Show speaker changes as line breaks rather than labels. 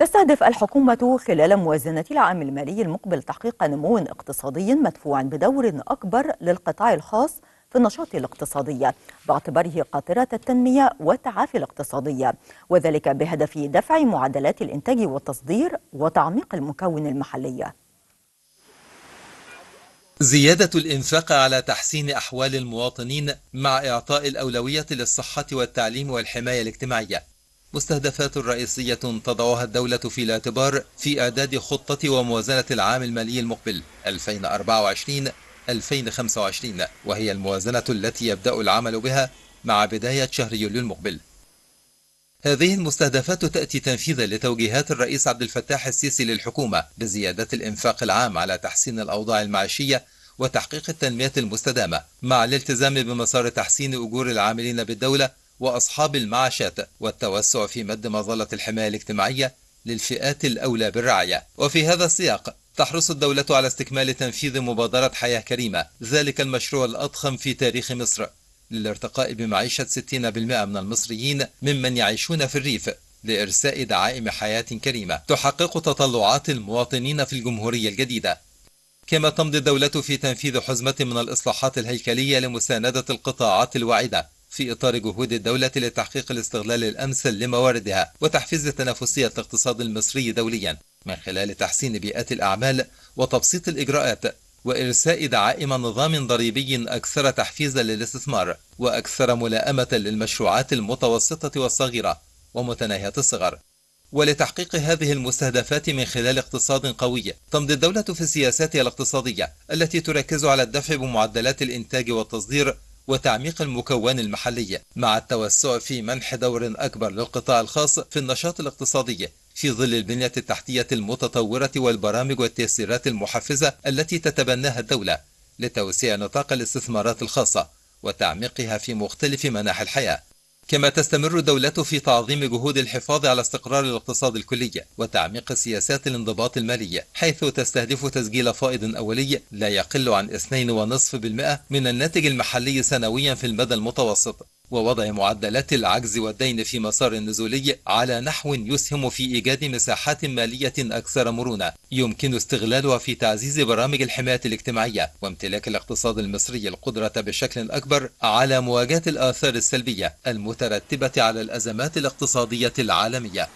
تستهدف الحكومة خلال موازنة العام المالي المقبل تحقيق نمو اقتصادي مدفوع بدور أكبر للقطاع الخاص في النشاط الاقتصادي باعتباره قاطرة التنمية والتعافي الاقتصادية وذلك بهدف دفع معدلات الإنتاج والتصدير وتعميق المكون المحلي
زيادة الإنفاق على تحسين أحوال المواطنين مع إعطاء الأولوية للصحة والتعليم والحماية الاجتماعية مستهدفات رئيسية تضعها الدولة في الاعتبار في إعداد خطة وموازنة العام المالي المقبل 2024-2025 وهي الموازنة التي يبدأ العمل بها مع بداية شهر يوليو المقبل هذه المستهدفات تأتي تنفيذا لتوجيهات الرئيس عبد الفتاح السيسي للحكومة بزيادة الإنفاق العام على تحسين الأوضاع المعيشية وتحقيق التنمية المستدامة مع الالتزام بمسار تحسين أجور العاملين بالدولة وأصحاب المعاشات والتوسع في مد مظلة الحماية الاجتماعية للفئات الأولى بالرعاية وفي هذا السياق تحرص الدولة على استكمال تنفيذ مبادرة حياة كريمة ذلك المشروع الأضخم في تاريخ مصر للارتقاء بمعيشة 60% من المصريين ممن يعيشون في الريف لإرساء دعائم حياة كريمة تحقق تطلعات المواطنين في الجمهورية الجديدة كما تمضي الدولة في تنفيذ حزمة من الإصلاحات الهيكلية لمساندة القطاعات الواعدة في إطار جهود الدولة لتحقيق الاستغلال الأمثل لمواردها وتحفيز تنافسية الاقتصاد المصري دوليا من خلال تحسين بيئات الأعمال وتبسيط الإجراءات وإرساء دعائم نظام ضريبي أكثر تحفيزا للاستثمار وأكثر ملائمة للمشروعات المتوسطة والصغيرة ومتناهية الصغر ولتحقيق هذه المستهدفات من خلال اقتصاد قوي تمضي الدولة في سياساتها الاقتصادية التي تركز على الدفع بمعدلات الإنتاج والتصدير وتعميق المكون المحلي مع التوسع في منح دور أكبر للقطاع الخاص في النشاط الاقتصادي في ظل البنية التحتية المتطورة والبرامج والتيسيرات المحفزة التي تتبناها الدولة لتوسيع نطاق الاستثمارات الخاصة وتعميقها في مختلف مناحي الحياه كما تستمر الدولة في تعظيم جهود الحفاظ على استقرار الاقتصاد الكلي وتعميق سياسات الانضباط المالي حيث تستهدف تسجيل فائض أولي لا يقل عن 2.5% من الناتج المحلي سنويا في المدى المتوسط ووضع معدلات العجز والدين في مسار نزولي على نحو يسهم في إيجاد مساحات مالية أكثر مرونة يمكن استغلالها في تعزيز برامج الحماية الاجتماعية وامتلاك الاقتصاد المصري القدرة بشكل أكبر على مواجهة الآثار السلبية المترتبة على الأزمات الاقتصادية العالمية